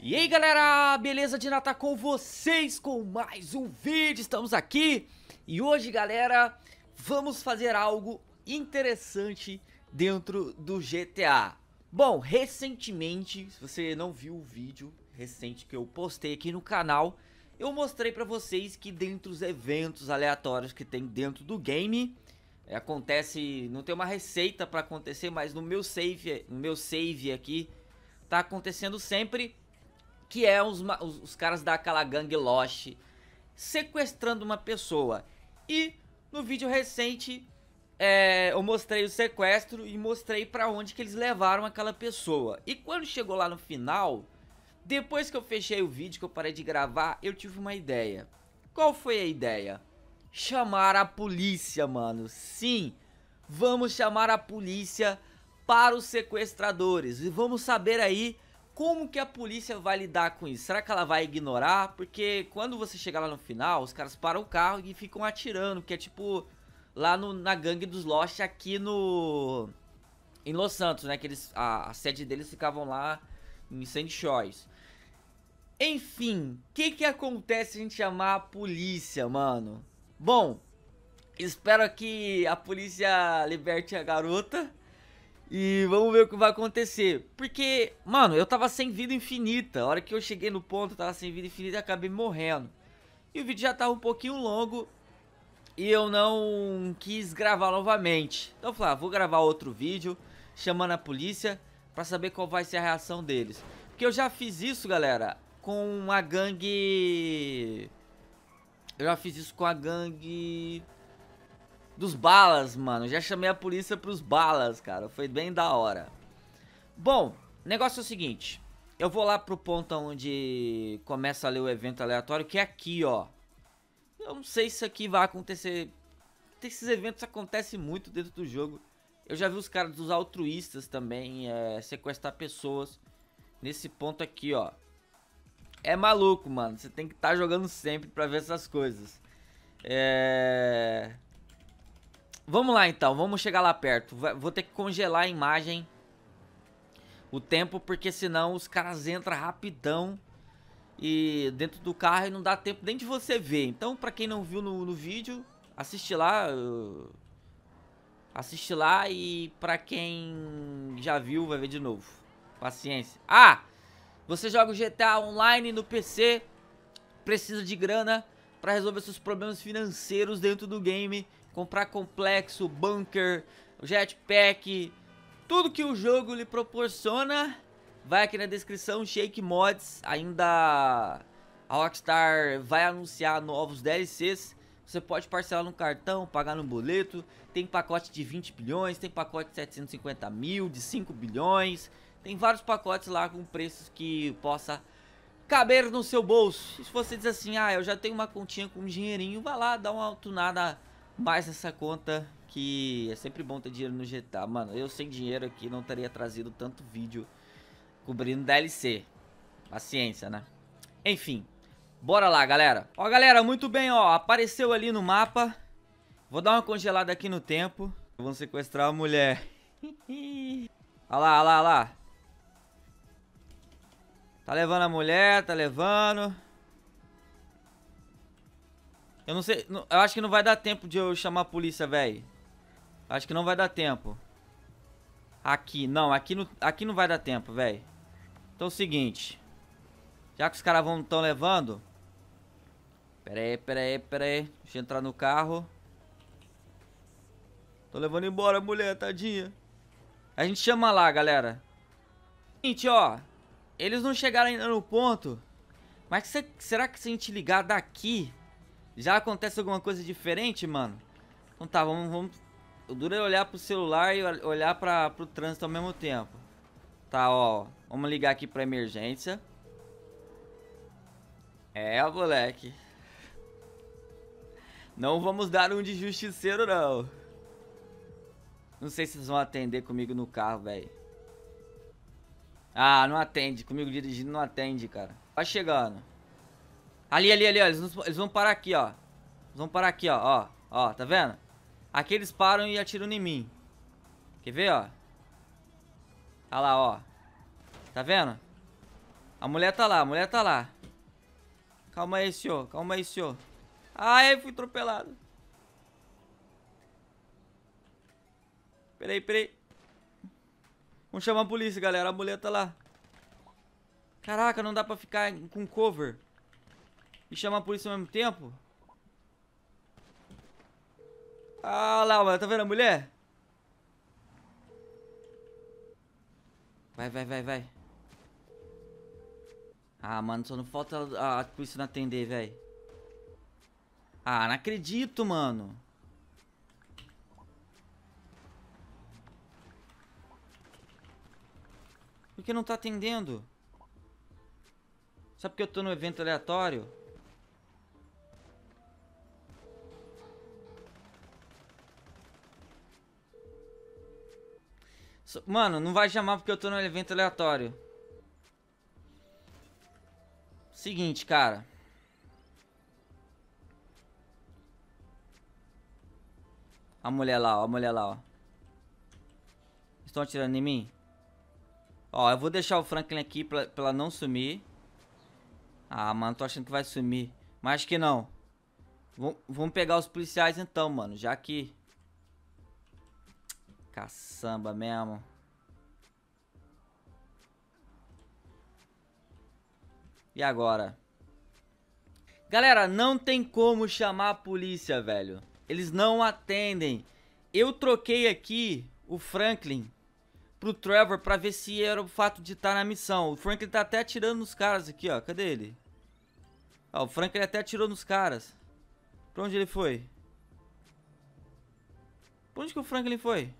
E aí galera, beleza de Natal com vocês com mais um vídeo, estamos aqui E hoje galera, vamos fazer algo interessante dentro do GTA Bom, recentemente, se você não viu o vídeo recente que eu postei aqui no canal Eu mostrei pra vocês que dentro dos eventos aleatórios que tem dentro do game é, Acontece, não tem uma receita pra acontecer, mas no meu save, no meu save aqui Tá acontecendo sempre que é os, os, os caras daquela gangue Lost sequestrando uma pessoa. E no vídeo recente é, eu mostrei o sequestro e mostrei para onde que eles levaram aquela pessoa. E quando chegou lá no final, depois que eu fechei o vídeo, que eu parei de gravar, eu tive uma ideia. Qual foi a ideia? Chamar a polícia, mano. Sim, vamos chamar a polícia para os sequestradores. E vamos saber aí como que a polícia vai lidar com isso? Será que ela vai ignorar? Porque quando você chegar lá no final, os caras param o carro e ficam atirando, que é tipo lá no, na gangue dos Lost aqui no em Los Santos, né? Que eles, a, a sede deles ficavam lá em Saint Shores. Enfim, o que que acontece se a gente chamar a polícia, mano? Bom, espero que a polícia liberte a garota. E vamos ver o que vai acontecer. Porque, mano, eu tava sem vida infinita. A hora que eu cheguei no ponto, eu tava sem vida infinita e acabei morrendo. E o vídeo já tava um pouquinho longo. E eu não quis gravar novamente. Então eu falei, ah, vou gravar outro vídeo chamando a polícia para saber qual vai ser a reação deles. Porque eu já fiz isso, galera, com a gangue... Eu já fiz isso com a gangue dos balas, mano. Já chamei a polícia pros balas, cara. Foi bem da hora. Bom, negócio é o seguinte. Eu vou lá pro ponto onde começa a ler o evento aleatório, que é aqui, ó. Eu não sei se isso aqui vai acontecer. Esses eventos acontecem muito dentro do jogo. Eu já vi os caras dos altruístas também é, sequestrar pessoas nesse ponto aqui, ó. É maluco, mano. Você tem que estar tá jogando sempre pra ver essas coisas. É... Vamos lá então, vamos chegar lá perto. Vou ter que congelar a imagem. O tempo, porque senão os caras entram rapidão. E dentro do carro e não dá tempo nem de você ver. Então, pra quem não viu no, no vídeo, assiste lá. Uh, assiste lá e pra quem já viu, vai ver de novo. Paciência. Ah! Você joga o GTA Online no PC, precisa de grana para resolver seus problemas financeiros dentro do game comprar complexo, bunker, jetpack, tudo que o jogo lhe proporciona, vai aqui na descrição, Shake Mods, ainda a Rockstar vai anunciar novos DLCs, você pode parcelar no cartão, pagar no boleto, tem pacote de 20 bilhões, tem pacote de 750 mil, de 5 bilhões, tem vários pacotes lá com preços que possa caber no seu bolso. E se você diz assim, ah, eu já tenho uma continha com um dinheirinho, vai lá, dá uma tunada mais essa conta que é sempre bom ter dinheiro no GTA. Mano, eu sem dinheiro aqui não teria trazido tanto vídeo cobrindo DLC. Paciência, né? Enfim, bora lá, galera. Ó, galera, muito bem, ó. Apareceu ali no mapa. Vou dar uma congelada aqui no tempo. vamos sequestrar a mulher. olha lá, olha lá, olha lá. Tá levando a mulher, tá levando... Eu não sei. eu acho que não vai dar tempo de eu chamar a polícia, velho. Acho que não vai dar tempo. Aqui, não, aqui não, aqui não vai dar tempo, velho. Então é o seguinte. Já que os caras vão tão levando. Pera aí, pera aí, pera aí. Deixa eu entrar no carro. Tô levando embora a mulher, tadinha. A gente chama lá, galera. Gente, ó. Eles não chegaram ainda no ponto. Mas será que se a gente ligar daqui já acontece alguma coisa diferente, mano? Então tá, vamos... vamos... O duro é olhar pro celular e olhar pra, pro trânsito ao mesmo tempo. Tá, ó. Vamos ligar aqui pra emergência. É, moleque. Não vamos dar um de justiceiro, não. Não sei se vocês vão atender comigo no carro, velho. Ah, não atende. Comigo dirigindo não atende, cara. Vai chegando. Ali, ali, ali, ó. Eles, eles vão parar aqui, ó. Eles vão parar aqui, ó. Ó, ó, tá vendo? Aqui eles param e atiram em mim. Quer ver, ó? Olha tá lá, ó. Tá vendo? A mulher tá lá, a mulher tá lá. Calma aí, senhor. Calma aí, senhor. Ai, fui atropelado. Peraí, peraí. Vamos chamar a polícia, galera. A mulher tá lá. Caraca, não dá pra ficar com cover e chamar a polícia ao mesmo tempo? Ah lá, mano, tá vendo a mulher? Vai, vai, vai, vai. Ah, mano, só não falta a, a polícia não atender, velho. Ah, não acredito, mano. Por que não tá atendendo? Sabe porque eu tô no evento aleatório? Mano, não vai chamar porque eu tô no evento aleatório. Seguinte, cara. A mulher lá, ó, a mulher lá, ó. Estão atirando em mim? Ó, eu vou deixar o Franklin aqui pra, pra ela não sumir. Ah, mano, tô achando que vai sumir. Mas acho que não. Vom, vamos pegar os policiais então, mano. Já que Caçamba mesmo. E agora? Galera, não tem como chamar a polícia, velho. Eles não atendem. Eu troquei aqui o Franklin pro Trevor pra ver se era o fato de estar tá na missão. O Franklin tá até atirando nos caras aqui, ó. Cadê ele? Ó, o Franklin até atirou nos caras. Pra onde ele foi? Pra onde que o Franklin foi?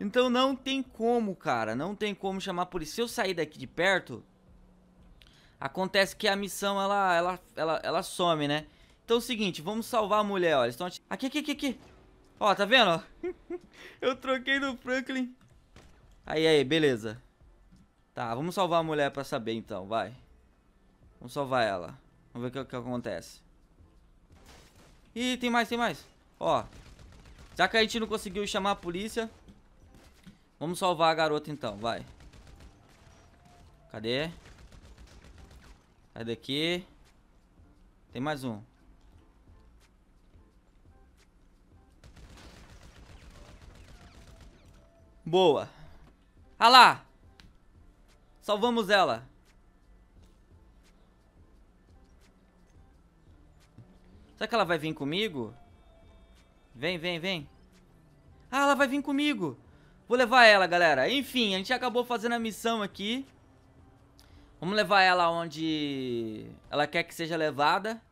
Então não tem como, cara. Não tem como chamar por isso. Se eu sair daqui de perto, acontece que a missão ela, ela, ela, ela some, né? Então é o seguinte, vamos salvar a mulher, olha. estão aqui, aqui, aqui, aqui. Ó, tá vendo? eu troquei do Franklin. Aí, aí, beleza. Tá, vamos salvar a mulher pra saber então, vai. Vamos salvar ela. Vamos ver o que, que acontece. Ih, tem mais, tem mais. Ó. Já que a gente não conseguiu chamar a polícia, Vamos salvar a garota então, vai. Cadê? Sai daqui. Tem mais um. Boa. Ah lá! Salvamos ela. Será que ela vai vir comigo? Vem, vem, vem. Ah, ela vai vir comigo. Vou levar ela, galera. Enfim, a gente acabou fazendo a missão aqui. Vamos levar ela onde ela quer que seja levada.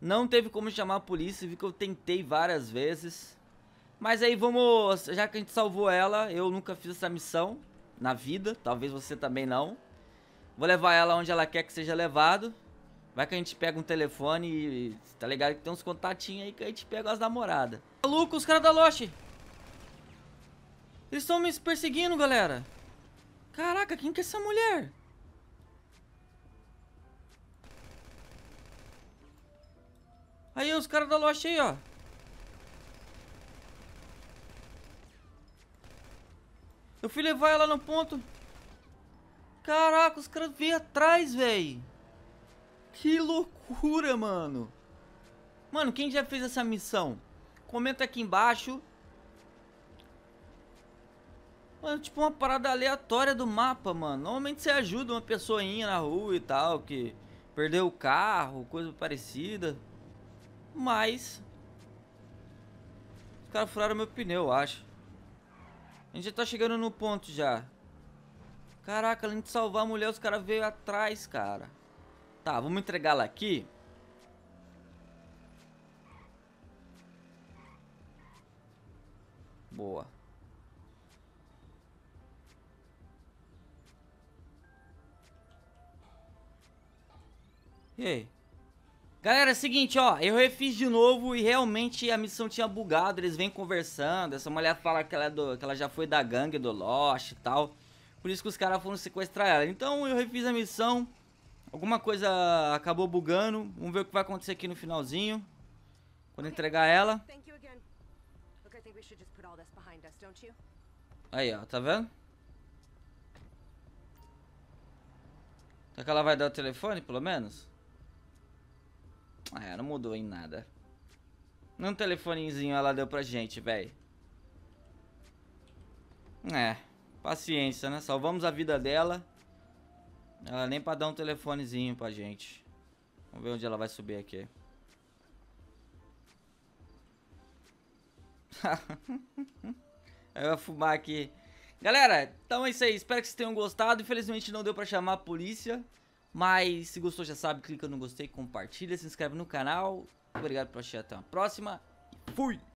Não teve como chamar a polícia, vi que eu tentei várias vezes. Mas aí vamos... Já que a gente salvou ela, eu nunca fiz essa missão na vida. Talvez você também não. Vou levar ela onde ela quer que seja levado. Vai que a gente pega um telefone e... Tá ligado que tem uns contatinhos aí que a gente pega as namoradas. Maluco, os caras da Loche! Eles estão me perseguindo, galera. Caraca, quem que é essa mulher? Aí, os caras da loja aí, ó. Eu fui levar ela no ponto. Caraca, os caras veio atrás, velho. Que loucura, mano. Mano, quem já fez essa missão? Comenta aqui embaixo. Mano, tipo uma parada aleatória do mapa, mano. Normalmente você ajuda uma pessoinha na rua e tal, que perdeu o carro, coisa parecida. Mas... Os caras furaram meu pneu, eu acho. A gente já tá chegando no ponto já. Caraca, além de salvar a mulher, os caras veio atrás, cara. Tá, vamos entregar la aqui. Boa. E aí? Galera, é o seguinte, ó, eu refiz de novo e realmente a missão tinha bugado, eles vêm conversando, essa mulher fala que ela, é do, que ela já foi da gangue do Lost e tal, por isso que os caras foram sequestrar ela. Então eu refiz a missão, alguma coisa acabou bugando, vamos ver o que vai acontecer aqui no finalzinho, quando entregar ela. Aí, ó, tá vendo? Será que ela vai dar o telefone, pelo menos? Ah, não mudou em nada. Um telefonezinho ela deu pra gente, velho. É, paciência, né? Salvamos a vida dela. Ela nem pra dar um telefonezinho pra gente. Vamos ver onde ela vai subir aqui. Eu vou fumar aqui. Galera, então é isso aí. Espero que vocês tenham gostado. Infelizmente não deu pra chamar a polícia. Mas se gostou já sabe, clica no gostei, compartilha, se inscreve no canal. Obrigado por assistir, até a próxima e fui!